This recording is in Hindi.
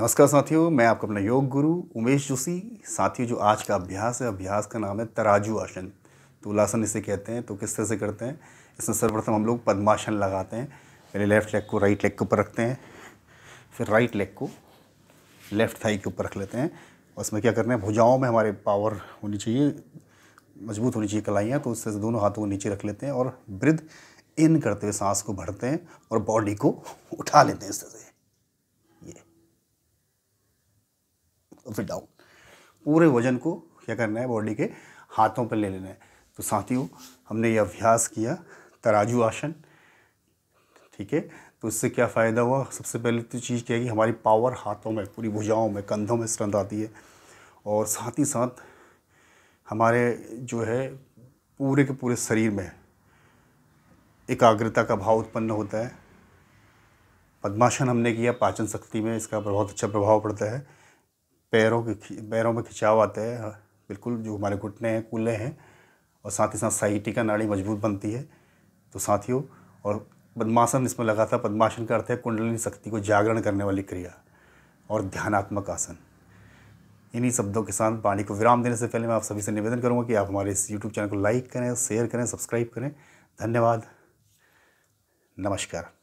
नमस्कार साथियों मैं आपका अपना योग गुरु उमेश जोशी साथियों जो आज का अभ्यास है अभ्यास का नाम है तराजू आसन तुलासन तो इसे कहते हैं तो किस तरह से करते हैं इसमें सर्वप्रथम हम लोग पद्मासन लगाते हैं पहले लेफ्ट लेग को राइट लेग के ऊपर रखते हैं फिर राइट लेग को लेफ्ट थाई के ऊपर रख लेते हैं और इसमें क्या करना है भुजाओं में हमारे पावर होनी चाहिए मजबूत होनी चाहिए कलाइयाँ तो उससे दोनों हाथों को नीचे रख लेते हैं और वृद्ध इन करते हुए सांस को भरते हैं और बॉडी को उठा लेते हैं इस तरह से फिर डाउन पूरे वजन को क्या करना है बॉडी के हाथों पर ले लेना है तो साथियों हमने ये अभ्यास किया तराजू आसन ठीक है तो इससे क्या फ़ायदा हुआ सबसे पहले तो चीज़ क्या है कि हमारी पावर हाथों में पूरी भुजाओं में कंधों में स्ट्रेंथ आती है और साथ ही साथ हमारे जो है पूरे के पूरे शरीर में एकाग्रता का भाव उत्पन्न होता है पद्मासन हमने किया पाचन शक्ति में इसका बहुत अच्छा प्रभाव पड़ता है पैरों के पैरों में खिंचाव आता है हाँ, बिल्कुल जो हमारे घुटने हैं कूल्हे हैं और साथ ही साथ साइटी का नाड़ी मजबूत बनती है तो साथियों और पद्मासन इसमें लगा था पद्मासन का अर्थ है कुंडलिनी शक्ति को जागरण करने वाली क्रिया और ध्यानात्मक आसन इन्हीं शब्दों के साथ वाणी को विराम देने से पहले मैं आप सभी से निवेदन करूंगा कि आप हमारे इस यूट्यूब चैनल को लाइक करें शेयर करें सब्सक्राइब करें धन्यवाद नमस्कार